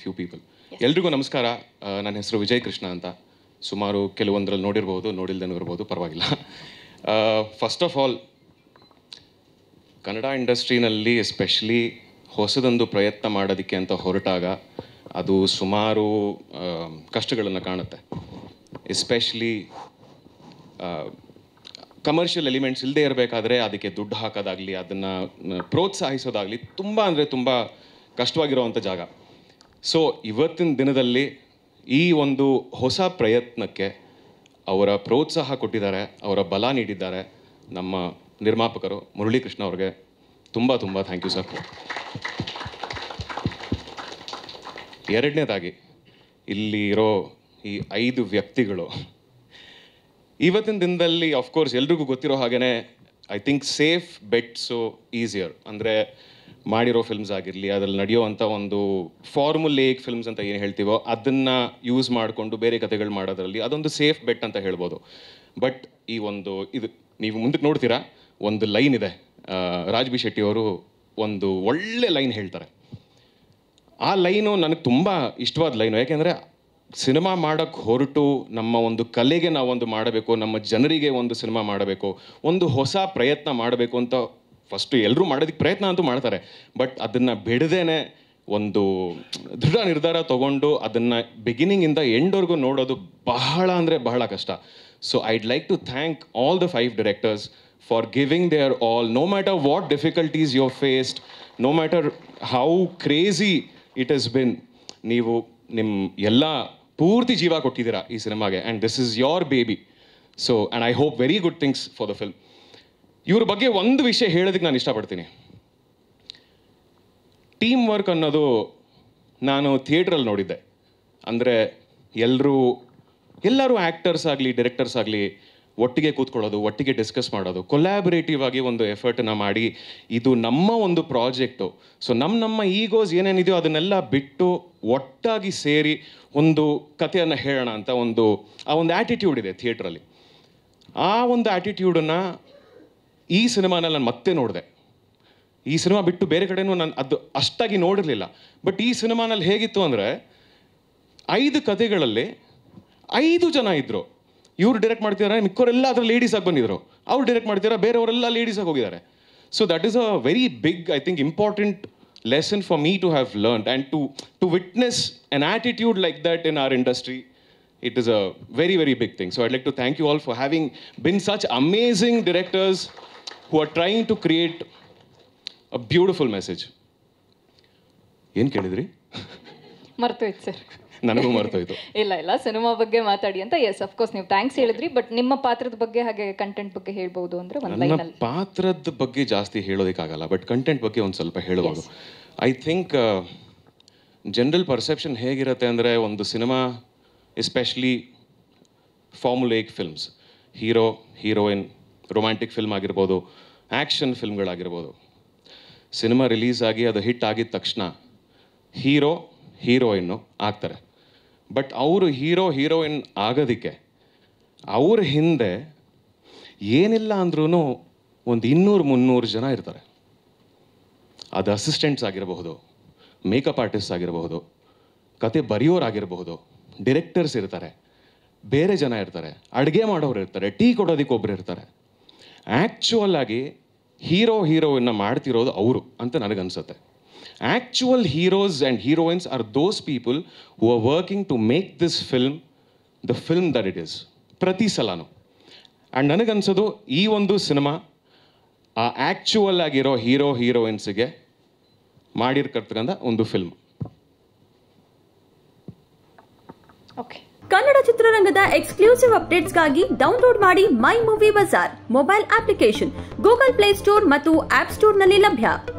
Few people ಎಲ್ರಿಗೂ ನಮಸ್ಕಾರ ನನ್ನ ಹೆಸರು ವಿಜಯ್ ಕೃಷ್ಣ ಅಂತ ಸುಮಾರು ಕೆಲವೊಂದರಲ್ಲಿ ನೋಡಿರ್ಬೋದು ನೋಡಿಲ್ದೇನೂ ಇರ್ಬೋದು ಪರವಾಗಿಲ್ಲ ಫಸ್ಟ್ ಆಫ್ ಆಲ್ ಕನ್ನಡ ಇಂಡಸ್ಟ್ರಿನಲ್ಲಿ ಎಸ್ಪೆಷಲಿ ಹೊಸದೊಂದು ಪ್ರಯತ್ನ ಮಾಡೋದಕ್ಕೆ ಅಂತ ಹೊರಟಾಗ ಅದು ಸುಮಾರು ಕಷ್ಟಗಳನ್ನು ಕಾಣುತ್ತೆ ಎಸ್ಪೆಷಲಿ ಕಮರ್ಷಿಯಲ್ ಎಲಿಮೆಂಟ್ಸ್ ಇಲ್ಲದೆ ಇರಬೇಕಾದ್ರೆ ಅದಕ್ಕೆ ದುಡ್ಡು ಹಾಕೋದಾಗಲಿ ಅದನ್ನು ಪ್ರೋತ್ಸಾಹಿಸೋದಾಗಲಿ ತುಂಬ ಅಂದರೆ ತುಂಬ ಕಷ್ಟವಾಗಿರುವಂಥ ಜಾಗ ಸೊ ಇವತ್ತಿನ ದಿನದಲ್ಲಿ ಈ ಒಂದು ಹೊಸ ಪ್ರಯತ್ನಕ್ಕೆ ಅವರ ಪ್ರೋತ್ಸಾಹ ಕೊಟ್ಟಿದ್ದಾರೆ ಅವರ ಬಲ ನೀಡಿದ್ದಾರೆ ನಮ್ಮ ನಿರ್ಮಾಪಕರು ಮುರಳೀಕೃಷ್ಣ ಅವ್ರಿಗೆ ತುಂಬ ತುಂಬ ಥ್ಯಾಂಕ್ ಯು ಸರ್ ಎರಡನೇದಾಗಿ ಇಲ್ಲಿ ಇರೋ ಈ ಐದು ವ್ಯಕ್ತಿಗಳು ಇವತ್ತಿನ ದಿನದಲ್ಲಿ ಆಫ್ಕೋರ್ಸ್ ಎಲ್ರಿಗೂ ಗೊತ್ತಿರೋ ಹಾಗೇ I think safe bets easier ಅಂದರೆ ಮಾಡಿರೋ ಫಿಲ್ಮ್ಸ್ ಆಗಿರಲಿ ಅದರಲ್ಲಿ ನಡೆಯೋ ಅಂಥ ಒಂದು ಫಾರ್ಮುಲೇಕ್ ಫಿಲ್ಮ್ಸ್ ಅಂತ ಏನು ಹೇಳ್ತೀವೋ ಅದನ್ನು ಯೂಸ್ ಮಾಡಿಕೊಂಡು ಬೇರೆ ಕಥೆಗಳು ಮಾಡೋದರಲ್ಲಿ ಅದೊಂದು ಸೇಫ್ ಬೆಟ್ ಅಂತ ಹೇಳ್ಬೋದು ಬಟ್ ಈ ಒಂದು ಇದು ನೀವು ಮುಂದಕ್ಕೆ ನೋಡ್ತೀರಾ ಒಂದು ಲೈನ್ ಇದೆ ರಾಜ್ಬಿ ಶೆಟ್ಟಿ ಶೆಟ್ಟಿಯವರು ಒಂದು ಒಳ್ಳೆ ಲೈನ್ ಹೇಳ್ತಾರೆ ಆ ಲೈನು ನನಗೆ ತುಂಬ ಇಷ್ಟವಾದ ಲೈನು ಯಾಕೆಂದರೆ ಸಿನಿಮಾ ಮಾಡೋಕ್ಕೆ ಹೊರಟು ನಮ್ಮ ಒಂದು ಕಲೆಗೆ ನಾವೊಂದು ಮಾಡಬೇಕು ನಮ್ಮ ಜನರಿಗೆ ಒಂದು ಸಿನಿಮಾ ಮಾಡಬೇಕು ಒಂದು ಹೊಸ ಪ್ರಯತ್ನ ಮಾಡಬೇಕು ಅಂತ ಫಸ್ಟು ಎಲ್ಲರೂ ಮಾಡೋದಕ್ಕೆ ಪ್ರಯತ್ನ ಅಂತೂ ಮಾಡ್ತಾರೆ ಬಟ್ ಅದನ್ನು ಬಿಡದೇ ಒಂದು ದೃಢ ನಿರ್ಧಾರ ತಗೊಂಡು ಅದನ್ನು ಬಿಗಿನಿಂಗಿಂದ ಎಂಡ್ವರೆಗೂ ನೋಡೋದು ಬಹಳ ಅಂದರೆ ಬಹಳ ಕಷ್ಟ so I'd like to thank all the five directors for giving their all no matter what difficulties your faced no matter how crazy it is been ನೀವು ನಿಮ್ಮ ಎಲ್ಲ ಪೂರ್ತಿ ಜೀವ ಕೊಟ್ಟಿದ್ದೀರಾ ಈ ಸಿನಿಮಾಗೆ and this is your baby so and I hope very good things for the film ಇವ್ರ ಬಗ್ಗೆ ಒಂದು ವಿಷಯ ಹೇಳೋದಕ್ಕೆ ನಾನು ಇಷ್ಟಪಡ್ತೀನಿ ಟೀಮ್ ವರ್ಕ್ ಅನ್ನೋದು ನಾನು ಥಿಯೇಟ್ರಲ್ಲಿ ನೋಡಿದ್ದೆ ಅಂದರೆ ಎಲ್ಲರೂ ಎಲ್ಲರೂ ಆ್ಯಕ್ಟರ್ಸ್ ಆಗಲಿ ಡೈರೆಕ್ಟರ್ಸ್ ಆಗಲಿ ಒಟ್ಟಿಗೆ ಕೂತ್ಕೊಳ್ಳೋದು ಒಟ್ಟಿಗೆ ಡಿಸ್ಕಸ್ ಮಾಡೋದು ಕೊಲ್ಯಾಬರೇಟಿವ್ ಆಗಿ ಒಂದು ಎಫರ್ಟನ್ನು ಮಾಡಿ ಇದು ನಮ್ಮ ಒಂದು ಪ್ರಾಜೆಕ್ಟು ಸೊ ನಮ್ಮ ನಮ್ಮ ಈಗೋಸ್ ಏನೇನಿದೆಯೋ ಅದನ್ನೆಲ್ಲ ಬಿಟ್ಟು ಒಟ್ಟಾಗಿ ಸೇರಿ ಒಂದು ಕಥೆಯನ್ನು ಹೇಳೋಣ ಅಂತ ಒಂದು ಆ ಒಂದು ಆ್ಯಟಿಟ್ಯೂಡ್ ಇದೆ ಥಿಯೇಟ್ರಲ್ಲಿ ಆ ಒಂದು ಆ್ಯಟಿಟ್ಯೂಡನ್ನು ಈ ಸಿನಿಮಾನಲ್ಲಿ ನಾನು ಮತ್ತೆ ನೋಡಿದೆ ಈ ಸಿನಿಮಾ ಬಿಟ್ಟು ಬೇರೆ ಕಡೆನೂ ನಾನು ಅದು ಅಷ್ಟಾಗಿ ನೋಡಿರಲಿಲ್ಲ ಬಟ್ ಈ ಸಿನಿಮಾನಲ್ಲಿ ಹೇಗಿತ್ತು ಅಂದರೆ ಐದು ಕಥೆಗಳಲ್ಲಿ ಐದು ಜನ ಇದ್ದರು ಇವರು ಡೈರೆಕ್ಟ್ ಮಾಡ್ತಿದ್ದಾರೆ ಮಿಕ್ಕವರೆಲ್ಲ ಅದರ ಲೇಡೀಸಾಗಿ ಬಂದಿದ್ದರು ಅವ್ರು ಡೈರೆಕ್ಟ್ ಮಾಡ್ತಿದ್ದಾರೆ ಬೇರೆಯವರೆಲ್ಲ ಲೇಡೀಸಾಗಿ ಹೋಗಿದ್ದಾರೆ so that is a very big I think important lesson for me to have learned and to, to witness an attitude like that in our industry it is a very very big thing so i'd like to thank you all for having been such amazing directors who are trying to create a beautiful message In ಕೇಳಿದ್ರಿ ಮರ್ತೋಯ್ತು sir. ನನಗೂ ಮರ್ತೋಯ್ತು ಇಲ್ಲ ಇಲ್ಲ cinema ಬಗ್ಗೆ ಮಾತಾಡಿ ಅಂತ yes of course ನೀವು thanks ಹೇಳಿದ್ರಿ but ನಿಮ್ಮ ಪಾತ್ರದ ಬಗ್ಗೆ ಹಾಗೆ ಕಂಟೆಂಟ್ ಬಗ್ಗೆ ಹೇಳ್ಬೋದು ಅಂದ್ರೆ ಪಾತ್ರದ ಬಗ್ಗೆ ಜಾಸ್ತಿ ಹೇಳೋದಕ್ಕಾಗಲ್ಲ ಬಟ್ ಕಂಟೆಂಟ್ ಬಗ್ಗೆ ಒಂದು ಸ್ವಲ್ಪ ಹೇಳಬಹುದು ಐ ಥಿಂಕ್ ಜನರಲ್ ಪರ್ಸೆಪ್ಷನ್ ಹೇಗಿರುತ್ತೆ ಅಂದರೆ ಒಂದು cinema especially formulaic films hero heroine romantic film ಆಗಿರ್ಬೋದು ಆ್ಯಕ್ಷನ್ ಫಿಲ್ಮ್ಗಳಾಗಿರ್ಬೋದು ಸಿನಿಮಾ ರಿಲೀಸ್ ಆಗಿ ಅದು ಹಿಟ್ ಆಗಿದ ತಕ್ಷಣ ಹೀರೋ ಹೀರೋಯಿನ್ನು ಆಗ್ತಾರೆ ಬಟ್ ಅವರು ಹೀರೋ ಹೀರೋಯಿನ್ ಆಗೋದಕ್ಕೆ ಅವ್ರ ಹಿಂದೆ ಏನಿಲ್ಲ ಅಂದ್ರೂ ಒಂದು ಇನ್ನೂರು ಮುನ್ನೂರು ಜನ ಇರ್ತಾರೆ ಅದು ಅಸಿಸ್ಟೆಂಟ್ಸ್ ಆಗಿರಬಹುದು ಮೇಕಪ್ ಆರ್ಟಿಸ್ಟ್ ಆಗಿರಬಹುದು ಕತೆ ಬರೆಯೋರಾಗಿರಬಹುದು ಡಿರೆಕ್ಟರ್ಸ್ ಇರ್ತಾರೆ ಬೇರೆ ಜನ ಇರ್ತಾರೆ ಅಡುಗೆ ಮಾಡೋರು ಇರ್ತಾರೆ ಟೀ ಕೊಡೋದಕ್ಕೆ ಒಬ್ಬರು ಇರ್ತಾರೆ ಆ್ಯಕ್ಚುವಲ್ ಆಗಿ ಹೀರೋ ಹೀರೋಯಿನ್ನ ಮಾಡ್ತಿರೋದು ಅವರು ಅಂತ ನನಗನ್ಸುತ್ತೆ actual heroes and heroines are those people who are working to make this film the film that it is. ಪ್ರತಿ ಸಲನೂ ಆ್ಯಂಡ್ ನನಗನ್ಸೋದು ಈ ಒಂದು ಸಿನಿಮಾ ಆ ಆ್ಯಕ್ಚುವಲ್ ಆಗಿರೋ ಹೀರೋ ಹೀರೋಯಿನ್ಸ್ಗೆ ಮಾಡಿರ್ತಕ್ಕಂಥ ಒಂದು ಫಿಲ್ಮ್ ಓಕೆ ಕನ್ನಡ ಚಿತ್ರರಂಗದ ಎಕ್ಸ್ಕ್ಲೂಸಿವ್ ಅಪ್ಡೇಟ್ಸ್ಗಾಗಿ ಡೌನ್ಲೋಡ್ ಮಾಡಿ My Movie Bazaar mobile application Google Play Store ಮತ್ತು ಆಪ್ ಸ್ಟೋರ್ನಲ್ಲಿ ಲಭ್ಯ